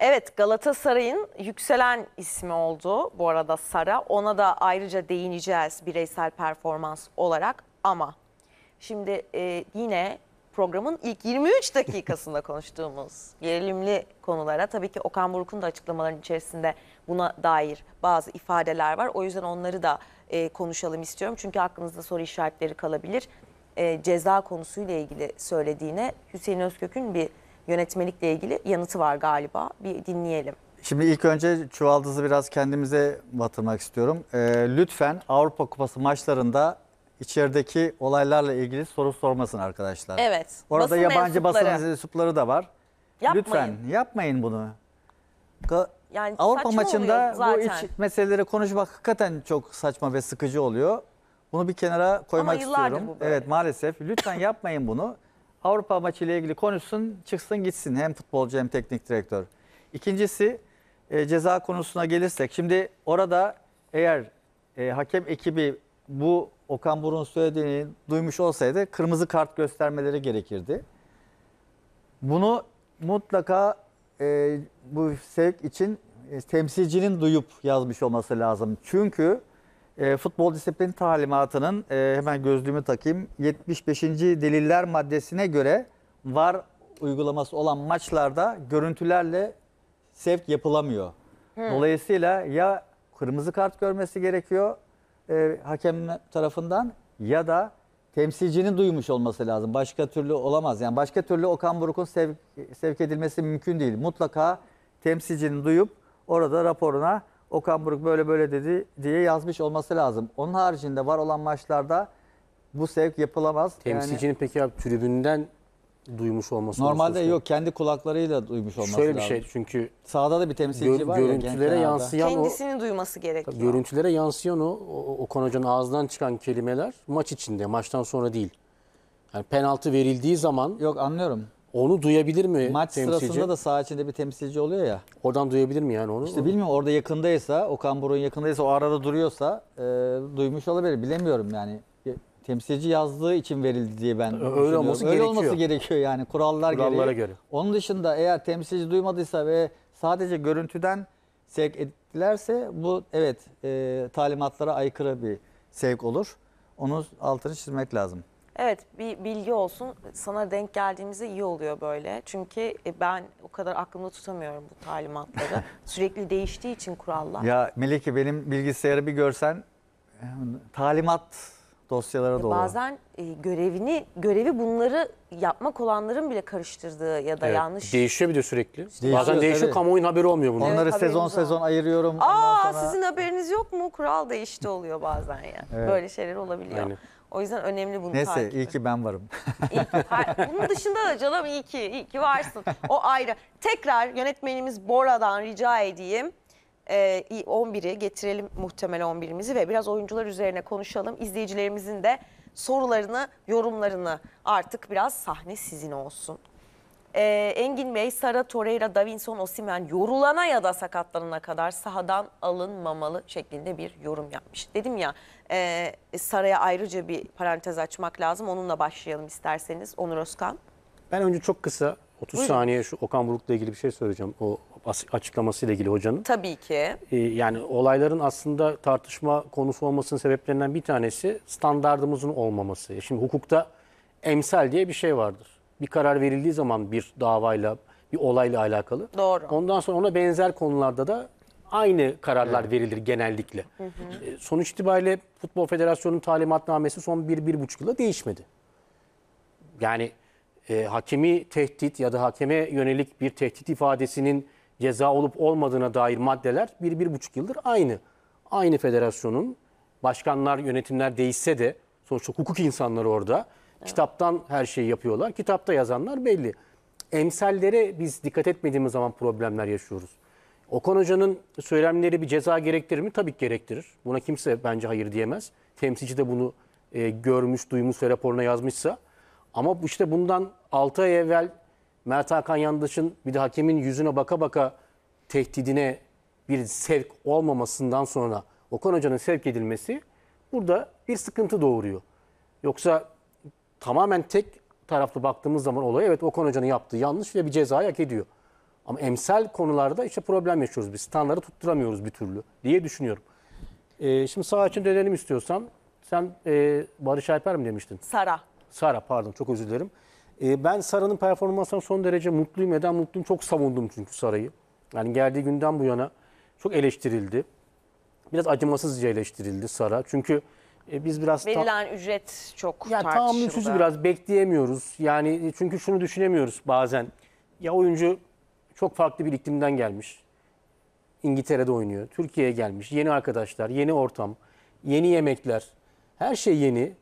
Evet Galatasaray'ın yükselen ismi oldu bu arada Sara. Ona da ayrıca değineceğiz bireysel performans olarak ama şimdi e, yine programın ilk 23 dakikasında konuştuğumuz gerilimli konulara tabii ki Okan Buruk'un da açıklamaların içerisinde buna dair bazı ifadeler var. O yüzden onları da e, konuşalım istiyorum. Çünkü aklınızda soru işaretleri kalabilir. E, ceza konusuyla ilgili söylediğine Hüseyin Özkök'ün bir yönetmelikle ilgili yanıtı var galiba. Bir dinleyelim. Şimdi ilk önce çuvaldızı biraz kendimize batırmak istiyorum. Ee, lütfen Avrupa Kupası maçlarında içerideki olaylarla ilgili soru sormasın arkadaşlar. Evet. Orada basın yabancı mensupları. basın mensupları da var. Yapmayın. Lütfen yapmayın bunu. Ga yani Avrupa maçında bu iç meseleleri konuşmak hakikaten çok saçma ve sıkıcı oluyor. Bunu bir kenara koymak istiyorum. Bu böyle. Evet maalesef lütfen yapmayın bunu. Avrupa maçıyla ilgili konuşsun, çıksın gitsin hem futbolcu hem teknik direktör. İkincisi e, ceza konusuna gelirsek. Şimdi orada eğer e, hakem ekibi bu Okan Burun söylediğini duymuş olsaydı kırmızı kart göstermeleri gerekirdi. Bunu mutlaka e, bu sevk için e, temsilcinin duyup yazmış olması lazım. Çünkü e, futbol disiplin talimatının e, hemen gözlüğümü takayım 75. deliller maddesine göre var uygulaması olan maçlarda görüntülerle sevk yapılamıyor. Hı. Hmm. Dolayısıyla ya kırmızı kart görmesi gerekiyor e, hakem tarafından ya da temsilcinin duymuş olması lazım. Başka türlü olamaz. Yani başka türlü Okan Buruk'un sevk, sevk edilmesi mümkün değil. Mutlaka temsilcinin duyup orada raporuna Okan Buruk böyle böyle dedi diye yazmış olması lazım. Onun haricinde var olan maçlarda bu sevk yapılamaz. Temsilcinin yani, peki abi tribünden duymuş olması Normalde yok kendi kulaklarıyla duymuş olması Şöyle lazım. bir şey çünkü sağda da bir temsilci gö var görüntülere ya yansıyan kendisini o, duyması gerekiyor. Görüntülere yansıyan o, o Okan Hoca'nın ağzından çıkan kelimeler maç içinde, maçtan sonra değil. Yani penaltı verildiği zaman Yok anlıyorum. Onu duyabilir mi Maç temsilci? sırasında da saha içinde bir temsilci oluyor ya. Oradan duyabilir mi yani onu? İşte bilmiyorum orada yakındaysa, Okan Buruk'un yakındaysa, o arada duruyorsa e, duymuş olabilir. Bilemiyorum yani. Temsilci yazdığı için verildi diye ben Öyle düşünüyorum. olması Öyle gerekiyor. olması gerekiyor yani kurallar Kurallara gereği. göre. Onun dışında eğer temsilci duymadıysa ve sadece görüntüden sevk ettilerse bu evet e, talimatlara aykırı bir sevk olur. Onu altını çizmek lazım. Evet bir bilgi olsun. Sana denk geldiğimizde iyi oluyor böyle. Çünkü e, ben o kadar aklımda tutamıyorum bu talimatları. Sürekli değiştiği için kurallar. Ya Melike benim bilgisayarı bir görsen e, talimat dosyalara e, dolu. Bazen e, görevini görevi bunları yapmak olanların bile karıştırdığı ya da Evet, yanlış. Değişiyor bir de sürekli. Bazen değişiyor tabii. kamuoyun haberi olmuyor bunlar. Onları haberimiz sezon var. sezon ayırıyorum. Aa sonra... sizin haberiniz yok mu? Kural değişti oluyor bazen ya. Evet. Böyle şeyler olabiliyor. Aynen. O yüzden önemli bunu Neyse takibi. iyi ki ben varım. İyi ki. Bunun dışında da canım iyi ki, iyi ki varsın. O ayrı. Tekrar yönetmenimiz Bora'dan rica edeyim e, 11'i getirelim muhtemel 11'imizi ve biraz oyuncular üzerine konuşalım. İzleyicilerimizin de sorularını, yorumlarını artık biraz sahne sizin olsun. E, Engin Bey, Sara Torreira, Davinson Osimen yorulana ya da sakatlanana kadar sahadan alınmamalı şeklinde bir yorum yapmış. Dedim ya e, Sara'ya ayrıca bir parantez açmak lazım. Onunla başlayalım isterseniz Onur Özkan. Ben önce çok kısa 30 Buyurun. saniye şu Okan Buruk'la ilgili bir şey söyleyeceğim. O açıklamasıyla ilgili hocanın. Tabii ki. Ee, yani olayların aslında tartışma konusu olmasının sebeplerinden bir tanesi standardımızın olmaması. Şimdi hukukta emsal diye bir şey vardır. Bir karar verildiği zaman bir davayla, bir olayla alakalı. Doğru. Ondan sonra ona benzer konularda da aynı kararlar evet. verilir genellikle. Hı hı. Ee, sonuç itibariyle Futbol Federasyonu'nun talimatnamesi son bir bir buçuk yıla değişmedi. Yani e, hakemi tehdit ya da hakeme yönelik bir tehdit ifadesinin ceza olup olmadığına dair maddeler bir, bir buçuk yıldır aynı. Aynı federasyonun başkanlar, yönetimler değişse de sonuçta hukuk insanları orada. Evet. Kitaptan her şeyi yapıyorlar. Kitapta yazanlar belli. Emsallere biz dikkat etmediğimiz zaman problemler yaşıyoruz. Okan Hoca'nın söylemleri bir ceza gerektirir mi? Tabii ki gerektirir. Buna kimse bence hayır diyemez. Temsilci de bunu e, görmüş, duymuş ve raporuna yazmışsa. Ama işte bundan 6 ay evvel Mert Hakan Yandaş'ın bir de hakemin yüzüne baka baka tehdidine bir sevk olmamasından sonra Okan Hoca'nın sevk edilmesi burada bir sıkıntı doğuruyor. Yoksa tamamen tek taraflı baktığımız zaman olaya evet Okan Hoca'nın yaptığı yanlış ve bir ceza hak ediyor. Ama emsel konularda işte problem yaşıyoruz biz. Standları tutturamıyoruz bir türlü diye düşünüyorum. Ee, şimdi sağ için dönelim istiyorsan. Sen e, Barış Alper mi demiştin? Sara. Sara pardon çok özür dilerim. Ee, ben Sara'nın performansından son derece mutluyum. Neden mutluyum? Çok savundum çünkü Sara'yı. Yani geldiği günden bu yana çok eleştirildi. Biraz acımasızca eleştirildi Sara. Çünkü e, biz biraz... Verilen ücret çok ya, tartışıldı. Tahammülsüz biraz bekleyemiyoruz. Yani e, çünkü şunu düşünemiyoruz bazen. Ya oyuncu çok farklı bir iklimden gelmiş. İngiltere'de oynuyor. Türkiye'ye gelmiş. Yeni arkadaşlar, yeni ortam, yeni yemekler. Her şey yeni.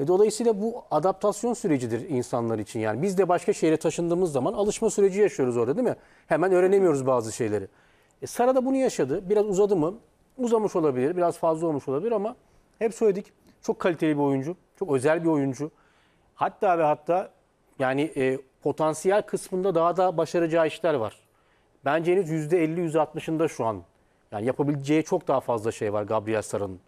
E, dolayısıyla bu adaptasyon sürecidir insanlar için. Yani biz de başka şehre taşındığımız zaman alışma süreci yaşıyoruz orada değil mi? Hemen öğrenemiyoruz bazı şeyleri. E, Sara da bunu yaşadı. Biraz uzadı mı? Uzamış olabilir. Biraz fazla olmuş olabilir ama hep söyledik. Çok kaliteli bir oyuncu. Çok özel bir oyuncu. Hatta ve hatta yani e, potansiyel kısmında daha da başaracağı işler var. Bence henüz %50-%60'ında şu an. Yani yapabileceği çok daha fazla şey var Gabriel Sara'nın.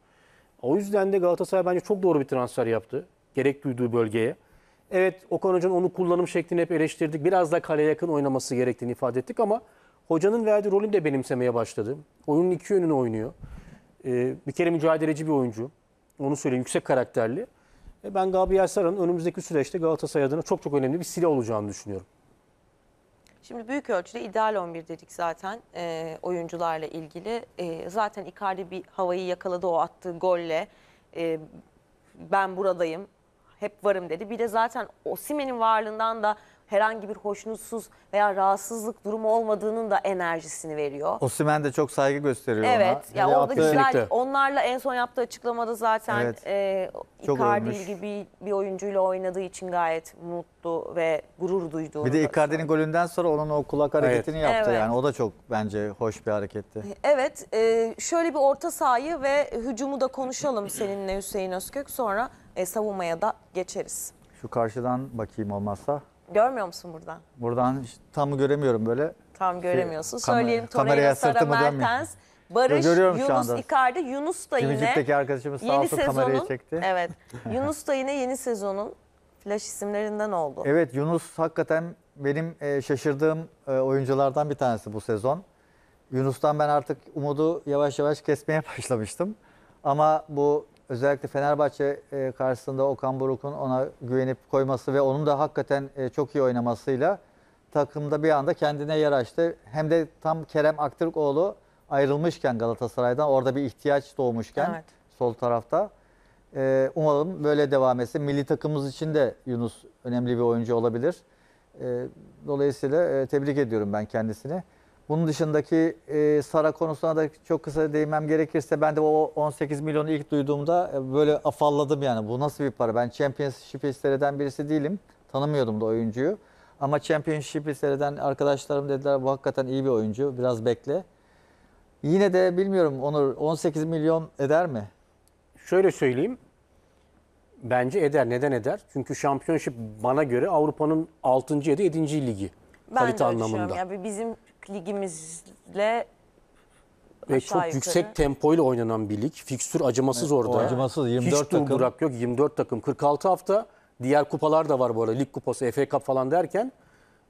O yüzden de Galatasaray bence çok doğru bir transfer yaptı. Gerek duyduğu bölgeye. Evet Okan Hoca'nın onu kullanım şeklini hep eleştirdik. Biraz da kaleye yakın oynaması gerektiğini ifade ettik ama hocanın verdiği rolünü de benimsemeye başladı. Oyunun iki yönünü oynuyor. Ee, bir kere mücadeleci bir oyuncu. Onu söyleyeyim yüksek karakterli. E, ben Gabriel Sara'nın önümüzdeki süreçte Galatasaray adına çok çok önemli bir silah olacağını düşünüyorum. Şimdi büyük ölçüde ideal 11 dedik zaten e, oyuncularla ilgili. E, zaten Icardi bir havayı yakaladı o attığı golle. E, ben buradayım, hep varım dedi. Bir de zaten Osimen'in varlığından da herhangi bir hoşnutsuz veya rahatsızlık durumu olmadığının da enerjisini veriyor. Osimen de çok saygı gösteriyor evet, ona. Evet. Ya Hele orada güzel. Onlarla en son yaptığı açıklamada zaten evet. e, Icardi olmuş. gibi bir oyuncuyla oynadığı için gayet mutlu ve gurur duyduğunu. Bir de Icardi'nin golünden sonra onun o kulak hareketini evet. yaptı evet. yani. O da çok bence hoş bir hareketti. Evet. E, şöyle bir orta sahayı ve hücumu da konuşalım seninle Hüseyin Özkök. Sonra e, savunmaya da geçeriz. Şu karşıdan bakayım olmazsa. Görmüyor musun buradan? Buradan işte, tam göremiyorum böyle. Tam şey, göremiyorsun. Şey, Söyleyelim kamer Torreira, Sara Mertens, Barış, Görüyorum Yunus anda. Icardi. Yunus da yine Cimcik'teki arkadaşımız sağ yeni olsun kamerayı sezonun. çekti. Evet. Yunus da yine yeni sezonun flash isimlerinden oldu. Evet Yunus hakikaten benim e, şaşırdığım e, oyunculardan bir tanesi bu sezon. Yunus'tan ben artık umudu yavaş yavaş kesmeye başlamıştım. Ama bu özellikle Fenerbahçe e, karşısında Okan Buruk'un ona güvenip koyması ve onun da hakikaten e, çok iyi oynamasıyla takımda bir anda kendine yer açtı. Hem de tam Kerem Aktürkoğlu ayrılmışken Galatasaray'dan orada bir ihtiyaç doğmuşken evet. sol tarafta. E, umalım böyle devam etsin. Milli takımımız için de Yunus önemli bir oyuncu olabilir. E, dolayısıyla e, tebrik ediyorum ben kendisini. Bunun dışındaki e, Sara konusuna da çok kısa değinmem gerekirse ben de o 18 milyonu ilk duyduğumda e, böyle afalladım yani. Bu nasıl bir para? Ben Championship listelerden birisi değilim. Tanımıyordum da oyuncuyu. Ama Championship listelerden arkadaşlarım dediler bu hakikaten iyi bir oyuncu. Biraz bekle. Yine de bilmiyorum Onur 18 milyon eder mi? Şöyle söyleyeyim. Bence eder. Neden eder? Çünkü Championship bana göre Avrupa'nın 6. ya da 7. ligi. Ben kalite de anlamında. Ya. Bizim ligimizle ve çok yukarı. yüksek tempoyla oynanan bir lig. Fikstür acımasız evet, orada. Acımasız 24 Hiç takım. bırak yok 24 takım. 46 hafta diğer kupalar da var bu arada. Lig kupası, FA Cup falan derken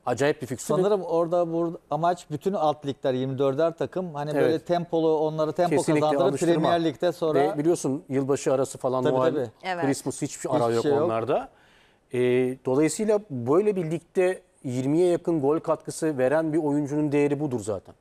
acayip bir fikstür. Sanırım orada burada amaç bütün alt ligler 24'er takım hani evet. böyle tempolu onları tempo Kesinlikle kazandırıp Premier Lig'de sonra Ve biliyorsun yılbaşı arası falan tabii, Noel, tabii. Christmas hiçbir şey hiçbir ara yok, şey yok onlarda. Ee, dolayısıyla böyle bir ligde 20'ye yakın gol katkısı veren bir oyuncunun değeri budur zaten.